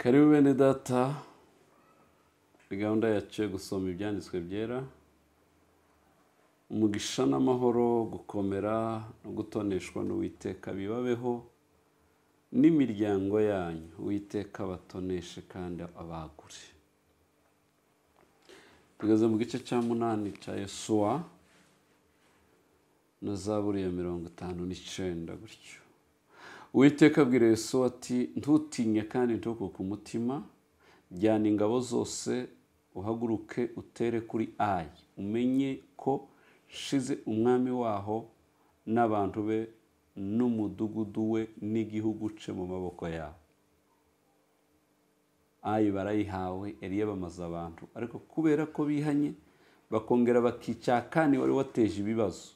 karibu bene data gahunda yacu yo gusoma ibyanditswe byera umugisha n'amahoro gukomera no gutoneshwa n'uwiteka bibabeho n'imiryango yanyu uwiteka batoneshe kandi abagure tugeze mu gice cya munani cya yesuwa na za mirongo itanu n'icyenda gutyo Uwiteka abwira Yesu ati ntutinye kandi ntuko ku mutima jyana ingabo zose uhaguruke utere kuri ayi umenye ko shize umwami waho n'abantu be n'umudugudu we n'igihugu uce mu maboko yawe ayi barayihawe eriya bamaze abantu ariko kubera ko bihanye bakongera bakicakani wari wateje ibibazo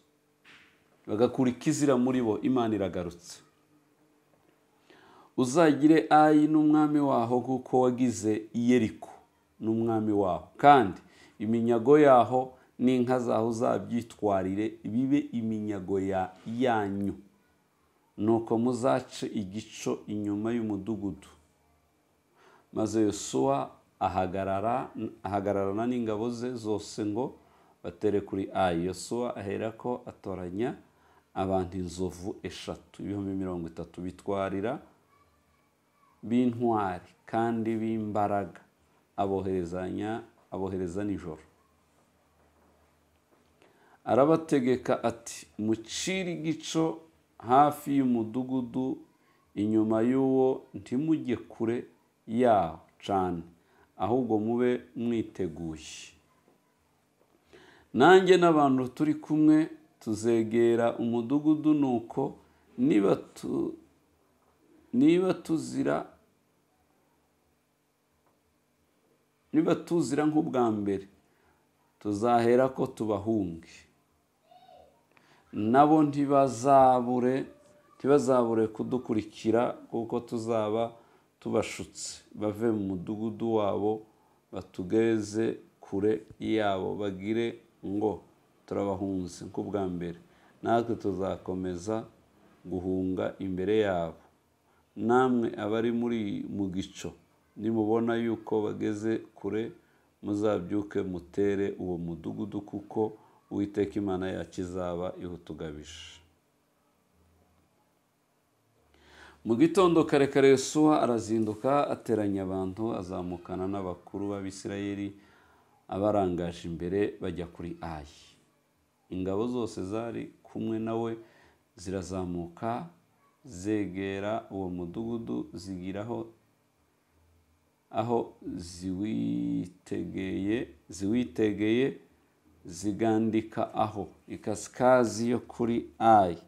bagakura ikizira muri bo imana iragarutse uzagire ayi n'umwami waho kuko wagize iyeriko n'umwami waho kandi iminyago yaho n'inka zaho uzabyitwarire bibe iminyago ya yanyu nuko muzace igico inyuma y'umudugudu maze yosuwa ahagararana n'ingabo ze zose ngo batere kuri ayi yosuwa ahera ko atoranya abantu inzovu eshatu ibihumbi mirongo itatu bitwarira b'intwari kandi b'imbaraga aboherezanya abohereza nijoro arabategeka ati mucire igico hafi y'umudugudu inyuma y'uwo ntimujye kure yaho cyane ahubwo mube mwiteguye nanjye n'abantu turi kumwe tuzegera umudugudu nuko niba tuzira niba tuzira nk'ubwa mbere tuzahera ko tubahunge nabo ntibazabure ntibazabure kudukurikira kuko tuzaba tubashutse bave mu mudugudu wabo batugeze kure yabo bagire ngo turabahunze nk'ubwa mbere natwe tuzakomeza guhunga imbere yabo namwe abari muri mu gico nimubona yuko bageze kure muzabyuke mutere uwo mudugudu kuko uwiteka imana yacu izaba ihutugabije mu gitondo kare kare Yosuwa arazinduka ateranya abantu azamukana n'abakuru b'abisirayeri abarangaje imbere bajya kuri ayi ingabo zose zari kumwe na we zirazamuka zegera uwo mudugudu zigiraho aho ziwitegeye ziwitegeye zigandika aho ikasikazi yo kuri ayi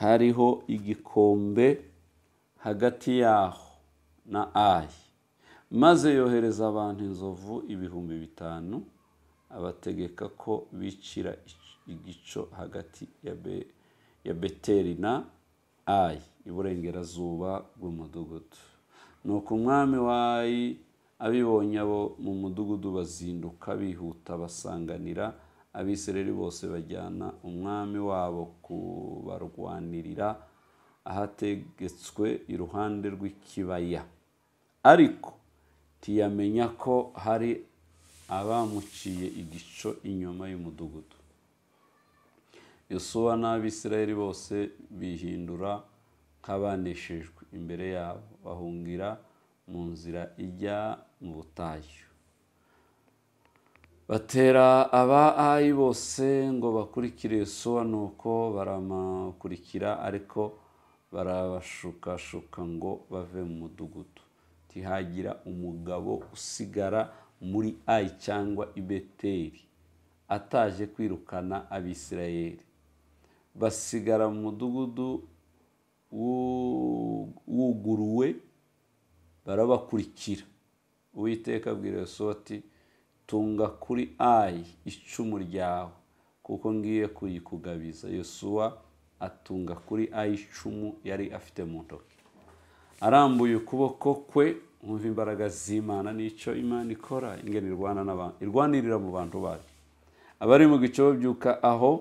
hariho igikombe hagati yaho na ayi maze yohereza abantu inzovu ibihumbi bitanu abategeka ko bicira igico hagati ya beteri na ayi iburengerazuba bw'umudugudu nuko umwami wayi abibonye abo mu mudugudu bazinduka bihuta basanganira abisireri bose bajyana umwami wabo kubarwanirira ahategetswe iruhande rw'ikibaya ariko tiyamenya ko hari abamuciye igico inyuma y'umudugudu yosuwa n'abisirayeli bose bihindura nk'abaneshejwe imbere yabo bahungira mu nzira ijya mu butayu batera aba ayi bose ngo bakurikire sowa nuko baramukurikira ariko barabashukashuka ngo bave mu mudugudu ntihagira umugabo usigara muri ayi cyangwa ibeteri ataje kwirukana abisirayeri basigara mu mudugudu wuguruwe barabakurikira uwiteka abwira soti tunga kuri ayi icumu ryawe kuko ngiye kuyikugabiza yosuwa atunga kuri ayi icumu yari afite mu ntoki arambuye ukuboko kwe mwumva imbaraga z'imana n'icyo imana ikora nabantu irwanirira mu bantu bayo abari mu gice babyuka aho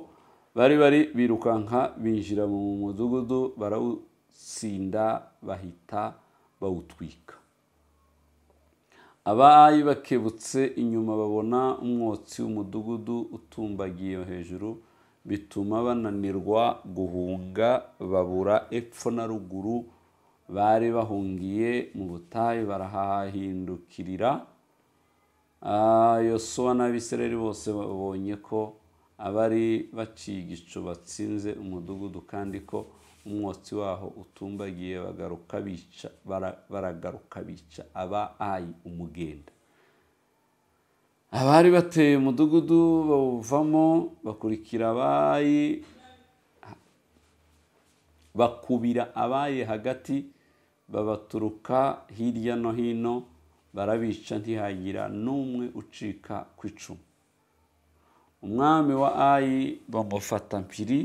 bari bari birukanka binjira mu mudugudu barawutsinda bahita bawutwika abayi bakebutse inyuma babona umwotsi w'umudugudu utumbagiye hejuru bituma bananirwa guhunga babura epfo na ruguru bari bahungiye mu butayu barahahindukirira ah, yosuwa n'abisirayeli bose babonye ko abari baciye igicu batsinze umudugudu kandi ko umwotsi waho utumbagiye bagaruka bica baragaruka bica aba ayi umugenda abari bateye umudugudu bawuvamo bakurikira abayi bakubira abaye hagati babaturuka hirya no hino barabica ntihagira n'umwe ucika ku icumu umwami wa ayi bamufata mpiri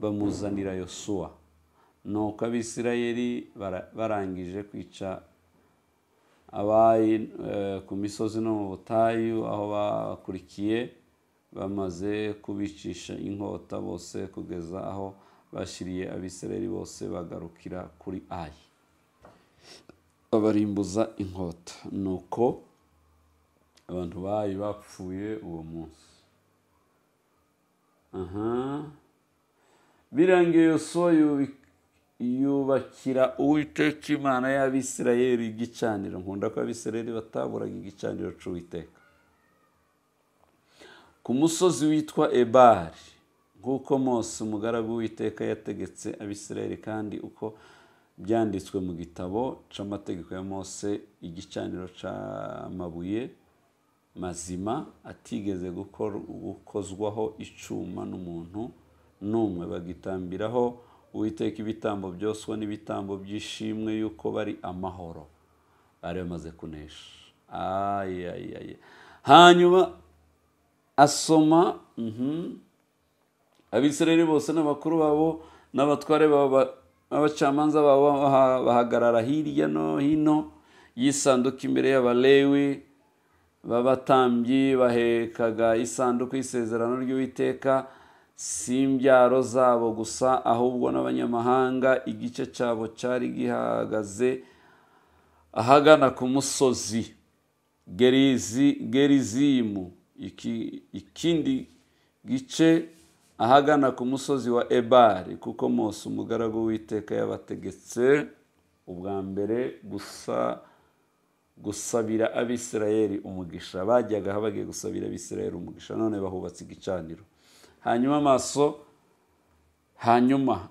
bamuzanira yosuwa nuko abisirayeri barangije kwica abayi eh, ku misozi no mu butayu aho bakurikiye bamaze kubicisha inkota bose kugeza aho bashyiriye abisirayeri bose bagarukira kuri ayi babarimbuza inkota nuko abantu bayi bapfuye uwo munsi birangiye yosuwa yubakira uwiteka imana y'abisirayeli igicaniro nkunda ko abisirayeli bataburaga igicaniro cy'uwiteka ku musozi witwa ebari nk'uko mose umugaragu w’Uwiteka yategetse abisirayeli kandi uko byanditswe mu gitabo cy'amategeko ya mose igicaniro cy'amabuye mazima atigeze gukozwaho icyuma n'umuntu n'umwe bagitambiraho uwiteka ibitambo byoswa n'ibitambo by'ishimwe y'uko bari amahoro bari bamaze kunesha hanyuma asoma mhm, abisirayeli bose n'abakuru babo n'abatware b'abacamanza babo bahagarara hirya no hino yisanduku imbere y'abalewi b'abatambyi bahekaga isanduku y'isezerano ry'uwiteka si imbyaro zabo gusa ahubwo n'abanyamahanga igice cyabo cyari gihagaze ahagana ku musozi gerizimu ikindi gice ahagana ku musozi wa ebari kuko mose umugaragu w'iteka yabategetse ubwa mbere gusa gusabira abisirayeli umugisha bajyaga bagiye gusabira abisirayeli umugisha none bahubatse igicaniro hanyuma amaso hanyuma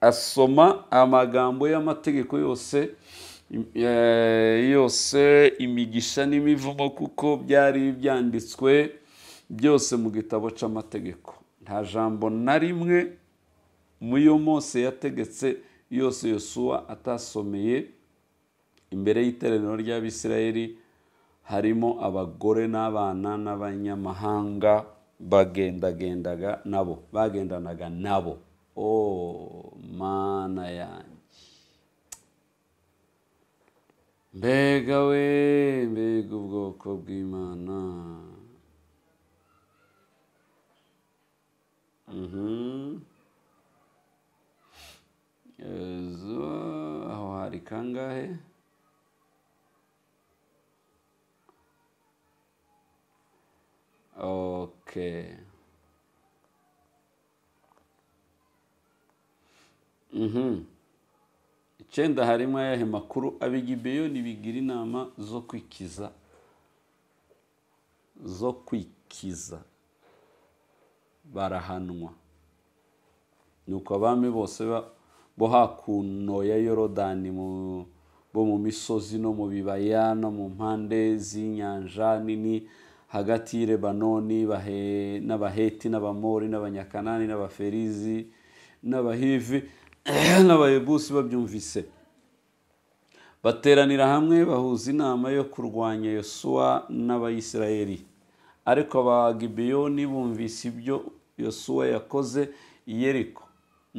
asoma amagambo y'amategeko yose eh, yose imigisha n'imivumo kuko byari byanditswe byose mu gitabo cy'amategeko nta jambo na rimwe mu yo mose yategetse yose yosuwa atasomeye imbere y'iteraniro ry'abisirayeli harimo abagore n'abana n'abanyamahanga bagendagendaga nabo bagendanaga nabo oh, mana yanjye mbega we mbega ubwoko bw'imana mm-hmm. aho hari kangahe Okay. Mhm. icyenda harimo ayahe makuru abigibeyoni bigira inama zo kwikiza zo kwikiza barahanwa Nuko abami bose bo hakuno ya yorodani bo mu misozi no mu bibaya no mu mpande z'inyanja nini hagati y'i n'abaheti n'abamori n'abanyakanani n'abaferizi n'abahivi n'abayebusi babyumvise bateranira hamwe bahuza inama yo kurwanya yosuwa n'abayisraheli ariko abagibiyoni bumvise ibyo yosuwa yakoze yeriko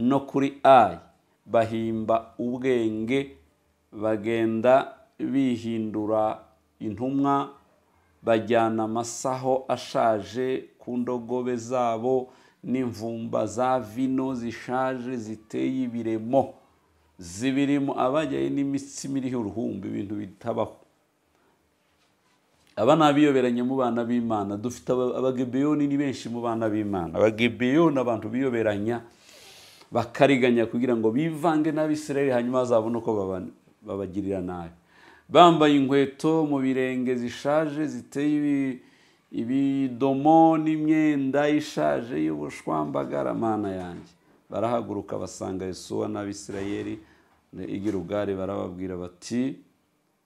no kuri ayi bahimba ubwenge bagenda bihindura intumwa bajyana amasaho ashaje ku ndogobe zabo n'imvumba za vino zishaje ziteye ibiremo zibirimo abajyaye n'imitsima iriho uruhumbi ibintu bitabaho aba ni abiyoberanye mu bana b'imana dufite abagebeyoni ni benshi mu bana b'imana abagebeyoni abantu biyoberanya bakariganya kugira ngo bivange n'abisirayeli hanyuma bazabone uko babagirira nabi bambaye inkweto mu birenge zishaje ziteye ibidomo n'imyenda ishaje y'ubushwambagara mana yanjye barahaguruka basanga Yesuwa n'abisirayeri igira ubwari barababwira bati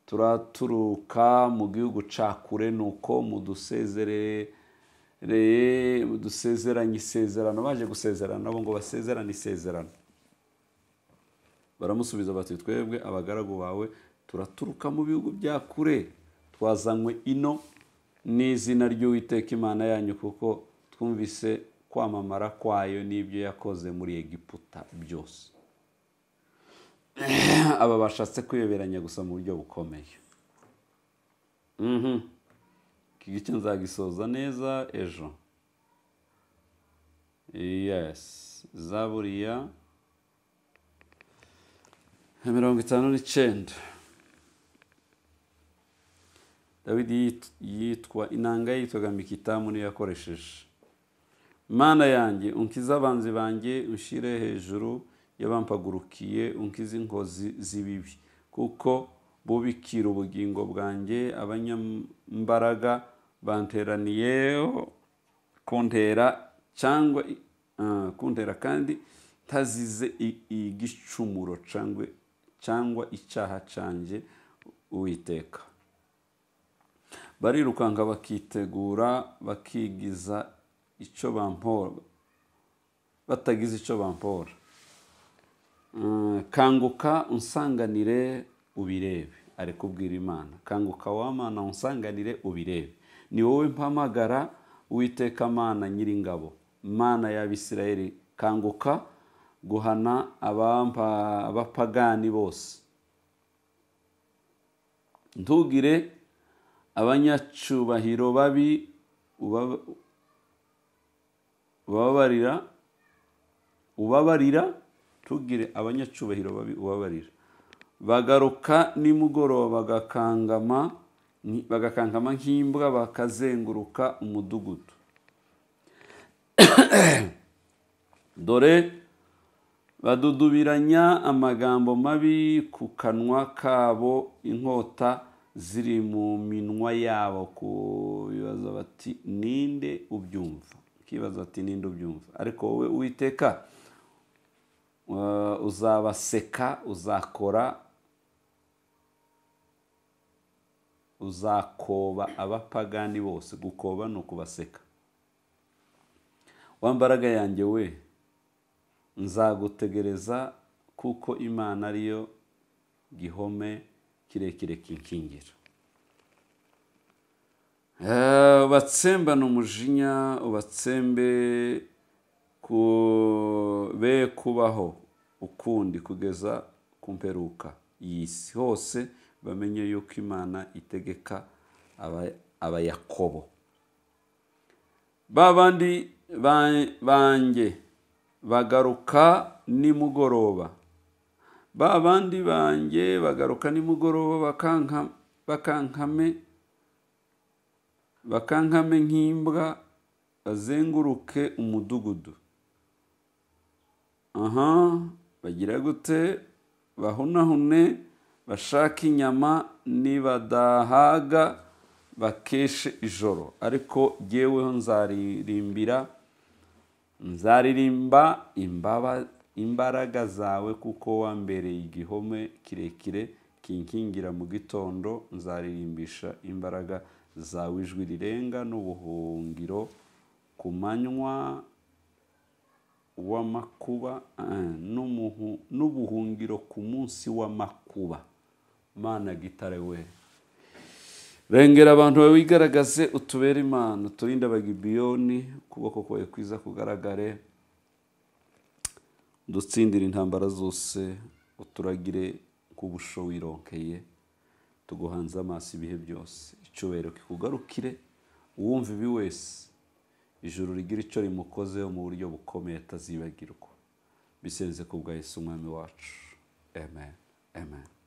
turaturuka mu gihugu cya kure ni uko mudusezeranye isezerano baje gusezerana nabo ngo basezerane isezerano baramusubiza bati twebwe abagaragu bawe turaturuka mu bihugu bya kure twazanywe ino n'izina ry'uwiteka imana yanyu kuko twumvise kwamamara kwayo n'ibyo yakoze muri egiputa byose aba bashatse kwiyoberanya gusa mu buryo bukomeye mhm. iki gice nzagisoza neza ejo yesi za buriya mirongo itanu n'icyenda dawidi yitwa inanga yitwaga itamu niyo yakoresheje mana yanjye unkize abanzi banjye unshyire hejuru y'abampagurukiye unkize inkozi z'ibibi kuko bubikira ubugingo bwanjye abanyambaraga banteraniyeho kuntera cyangwa kuntera kandi tazize igicumuro cyangwa icyaha cyanjye uwiteka barirukanka bakitegura bakigiza icyo bampora batagize icyo bampora eh, kanguka unsanganire ubirebe ari kubwira imana kanguka wamana unsanganire ubirebe ni wowe mpamagara witeka amana nyiringabo mana ya bisirayeri kanguka guhana abapagani bose ntugire abanyacubahiro babi ubabarira ubabarira tugire abanyacubahiro babi ubabarira bagaruka nimugoroba bagakangama bagakankama nk'imbwa bakazenguruka umudugudu dore badudubiranya amagambo mabi ku kanwa kabo inkota ziri mu minwa yabo ku kubibaza bati ninde ubyumva ukibaza ati ninde ubyumva ariko wowe uwiteka eh, uzabaseka uzakora uzakoba abapagani bose gukoba ni ukubaseka wambaraga yanjye we nzagutegereza kuko imana ariyo gihome kirekire kinkingira eh, batsembane umujinya ubatsembe be kubaho ukundi kugeza ku mperuka y'isi hose bamenye yuko imana itegeka abayakobo ba bandi banjye bagaruka nimugoroba ba bandi banjye bagaruka nimugoroba bakankame bakankame nk'imbwa bazenguruke umudugudu aha bagira gute bahunahune bashaka inyama nibadahaga bakeshe ijoro ariko jyeweho nzaririmbira nzaririmba imbaba imbaraga zawe kuko wambereye igihome kirekire kinkingira mu gitondo nzaririmbisha imbaraga zawe ijwi rirenga n'ubuhungiro ku manywa w'amakuba eh, n'ubuhungiro ku munsi w'amakuba mana gitare we rengera abantu bawe wigaragaze utubere imana uturinde abagibiyoni ukuboko kwawe kwiza kugaragare dutsindire intambara zose uturagire kubusho wirokeye tuguhanze amaso ibihe byose icyubahiro kikugarukire uwumva ibi wese ijuru rigira icyo rimukozeho mu buryo bukomeye atazibagirwa bisenze ku bwa Yesu umwami wacu amen amen